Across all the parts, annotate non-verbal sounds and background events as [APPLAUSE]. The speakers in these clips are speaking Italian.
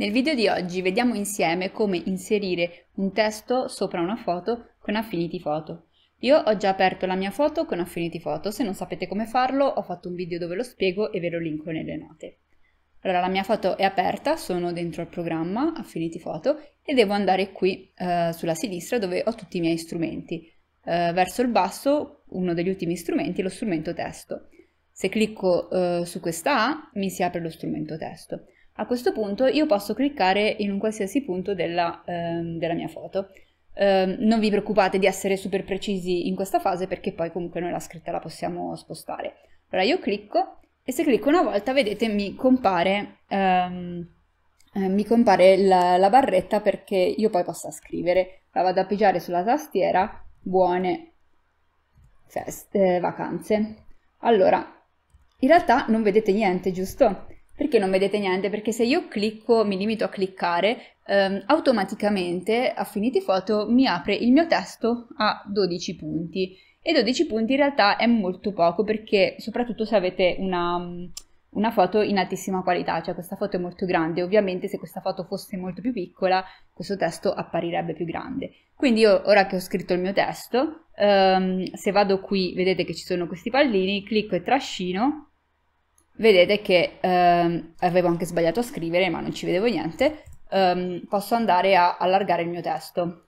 Nel video di oggi vediamo insieme come inserire un testo sopra una foto con Affinity Photo. Io ho già aperto la mia foto con Affinity Photo, se non sapete come farlo ho fatto un video dove lo spiego e ve lo linko nelle note. Allora la mia foto è aperta, sono dentro il programma Affinity Photo e devo andare qui eh, sulla sinistra dove ho tutti i miei strumenti. Eh, verso il basso uno degli ultimi strumenti lo strumento testo. Se clicco eh, su questa A mi si apre lo strumento testo. A questo punto io posso cliccare in un qualsiasi punto della, ehm, della mia foto. Eh, non vi preoccupate di essere super precisi in questa fase perché poi comunque noi la scritta la possiamo spostare. Allora io clicco e se clicco una volta vedete mi compare, ehm, eh, mi compare la, la, barretta perché io poi possa scrivere. La vado a pigiare sulla tastiera, buone feste, eh, vacanze. Allora, in realtà non vedete niente, giusto? Perché non vedete niente? Perché se io clicco, mi limito a cliccare, ehm, automaticamente Affinity Photo mi apre il mio testo a 12 punti. E 12 punti in realtà è molto poco perché soprattutto se avete una una foto in altissima qualità, cioè questa foto è molto grande, ovviamente se questa foto fosse molto più piccola questo testo apparirebbe più grande. Quindi io ora che ho scritto il mio testo, um, se vado qui vedete che ci sono questi pallini, clicco e trascino vedete che ehm, avevo anche sbagliato a scrivere ma non ci vedevo niente, ehm, posso andare a allargare il mio testo.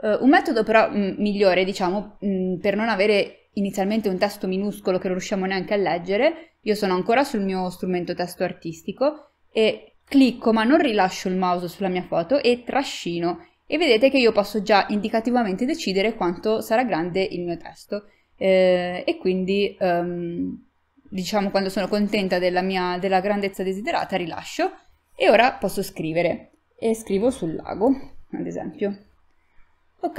Eh, un metodo però mm, migliore, diciamo, mh, mm, per non avere inizialmente un testo minuscolo che non riusciamo neanche a leggere, io sono ancora sul mio strumento testo artistico e clicco ma non rilascio il mouse sulla mia foto e trascino e vedete che io posso già indicativamente decidere quanto sarà grande il mio testo eh, e quindi... Um, diciamo quando sono contenta della, mia, della grandezza desiderata, rilascio e ora posso scrivere e scrivo sul lago, ad esempio. Ok,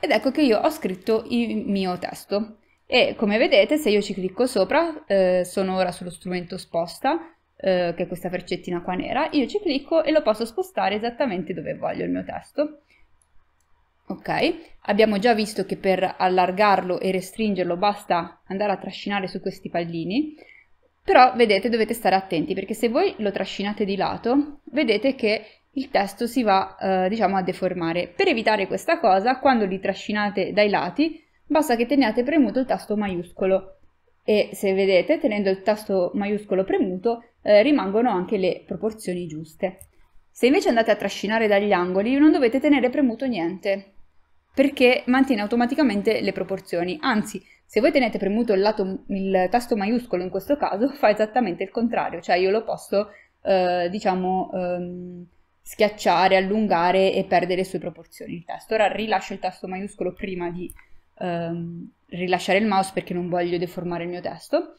ed ecco che io ho scritto il mio testo e come vedete se io ci clicco sopra, eh, sono ora sullo strumento sposta, eh, che è questa freccettina qua nera, io ci clicco e lo posso spostare esattamente dove voglio il mio testo. Ok, abbiamo già visto che per allargarlo e restringerlo basta andare a trascinare su questi pallini, però vedete dovete stare attenti perché se voi lo trascinate di lato vedete che il testo si va eh, diciamo a deformare. Per evitare questa cosa quando li trascinate dai lati basta che teniate premuto il tasto maiuscolo e se vedete tenendo il tasto maiuscolo premuto eh, rimangono anche le proporzioni giuste. Se invece andate a trascinare dagli angoli non dovete tenere premuto niente, perché mantiene automaticamente le proporzioni. Anzi, se voi tenete premuto il, lato, il tasto maiuscolo in questo caso, [LAUGHS] fa esattamente il contrario, cioè io lo posso, eh, diciamo, ehm, schiacciare, allungare e perdere le sue proporzioni il testo. Ora rilascio il tasto maiuscolo prima di ehm, rilasciare il mouse perché non voglio deformare il mio testo.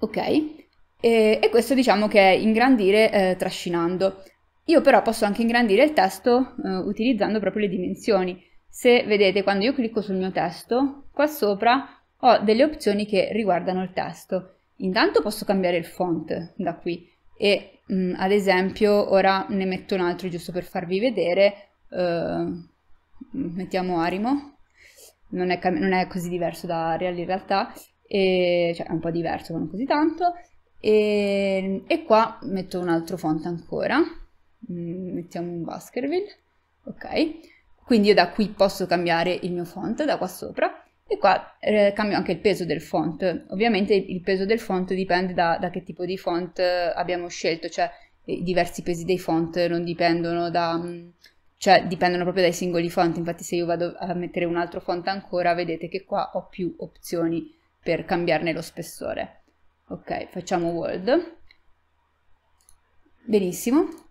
Ok, e, e questo diciamo che è ingrandire eh, trascinando. Io però posso anche ingrandire il testo eh, utilizzando proprio le dimensioni. Se vedete quando io clicco sul mio testo, qua sopra ho delle opzioni che riguardano il testo. Intanto posso cambiare il font da qui e mh, mm, ad esempio ora ne metto un altro giusto per farvi vedere, uh, mettiamo Arimo, non è, non è, così diverso da Real in realtà, e, cioè è un po' diverso ma non così tanto, e, e qua metto un altro font ancora, mm, mettiamo un Baskerville, ok, quindi io da qui posso cambiare il mio font, da qua sopra, e qua eh, cambio anche il peso del font. Ovviamente il peso del font dipende da, da che tipo di font eh, abbiamo scelto, cioè eh, i diversi pesi dei font non dipendono da... Mm, cioè dipendono proprio dai singoli font, infatti se io vado a mettere un altro font ancora vedete che qua ho più opzioni per cambiarne lo spessore. Ok, facciamo World. Benissimo.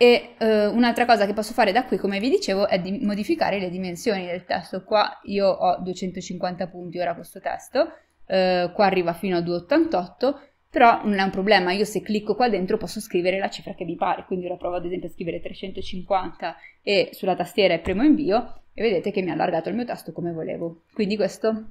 E eh, un'altra cosa che posso fare da qui, come vi dicevo, è di modificare le dimensioni del testo. Qua io ho 250 punti ora questo testo, eh, qua arriva fino a 288, però non è un problema, io se clicco qua dentro posso scrivere la cifra che mi pare, quindi ora provo ad esempio a scrivere 350 e sulla tastiera e premo invio e vedete che mi ha allargato il mio testo come volevo. Quindi questo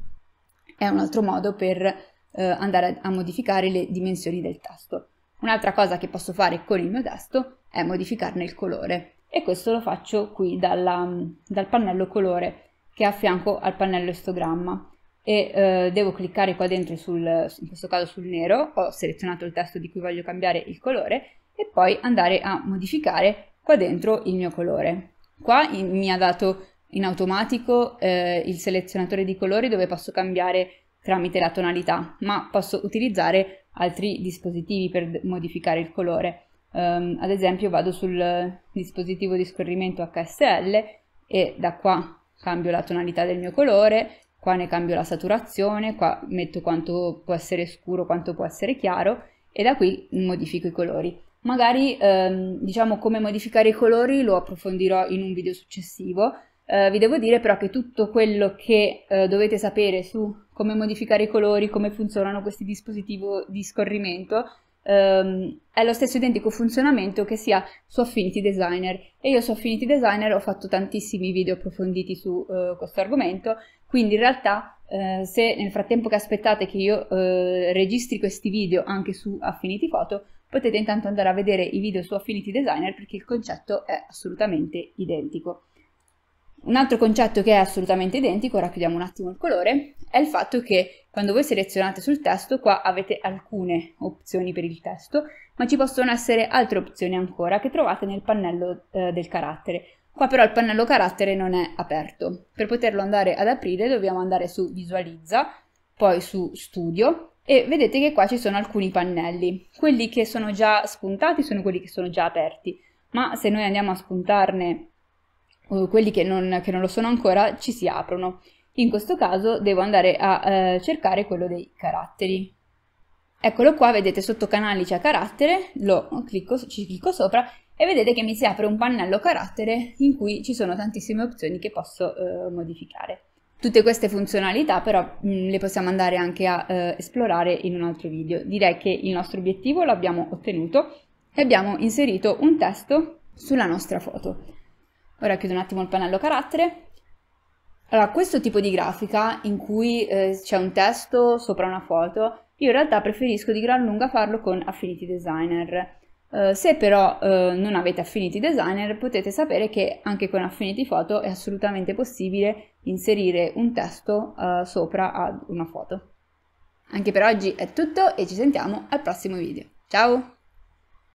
è un altro modo per eh, andare a modificare le dimensioni del testo. Un'altra cosa che posso fare con il mio testo è eh, modificarne il colore e questo lo faccio qui dalla, dal pannello colore che è a fianco al pannello istogramma e eh, devo cliccare qua dentro sul, in questo caso sul nero, ho selezionato il testo di cui voglio cambiare il colore e poi andare a modificare qua dentro il mio colore. Qua in, mi ha dato in automatico eh, il selezionatore di colori dove posso cambiare tramite la tonalità, ma posso utilizzare altri dispositivi per modificare il colore um, ad esempio vado sul dispositivo di scorrimento HSL e da qua cambio la tonalità del mio colore, qua ne cambio la saturazione, qua metto quanto può essere scuro, quanto può essere chiaro e da qui modifico i colori. Magari ehm, diciamo come modificare i colori lo approfondirò in un video successivo. Eh, vi devo dire però che tutto quello che eh, dovete sapere su come modificare i colori, come funzionano questi dispositivi di scorrimento, ehm, è lo stesso identico funzionamento che sia su Affinity Designer e io su Affinity Designer ho fatto tantissimi video approfonditi su eh, questo argomento, quindi in realtà eh, se nel frattempo che aspettate che io eh, registri questi video anche su Affinity Photo, potete intanto andare a vedere i video su Affinity Designer perché il concetto è assolutamente identico. Un altro concetto che è assolutamente identico, ora chiudiamo un attimo il colore, è il fatto che quando voi selezionate sul testo, qua avete alcune opzioni per il testo, ma ci possono essere altre opzioni ancora che trovate nel pannello eh, del carattere. Qua però il pannello carattere non è aperto. Per poterlo andare ad aprire dobbiamo andare su visualizza, poi su studio e vedete che qua ci sono alcuni pannelli. Quelli che sono già spuntati sono quelli che sono già aperti, ma se noi andiamo a spuntarne quelli che non, che non lo sono ancora, ci si aprono. In questo caso devo andare a eh, cercare quello dei caratteri. Eccolo qua, vedete sotto canali c'è carattere, lo clicco, ci clicco sopra e vedete che mi si apre un pannello carattere in cui ci sono tantissime opzioni che posso eh, modificare. Tutte queste funzionalità però mh, mm, le possiamo andare anche a eh, esplorare in un altro video. Direi che il nostro obiettivo l'abbiamo ottenuto e abbiamo inserito un testo sulla nostra foto. Ora chiudo un attimo il pannello carattere. Allora, questo tipo di grafica in cui eh, c'è un testo sopra una foto, io in realtà preferisco di gran lunga farlo con Affinity Designer. Eh, se però eh, non avete Affinity Designer potete sapere che anche con Affinity Photo è assolutamente possibile inserire un testo eh, sopra ad una foto. Anche per oggi è tutto e ci sentiamo al prossimo video. Ciao!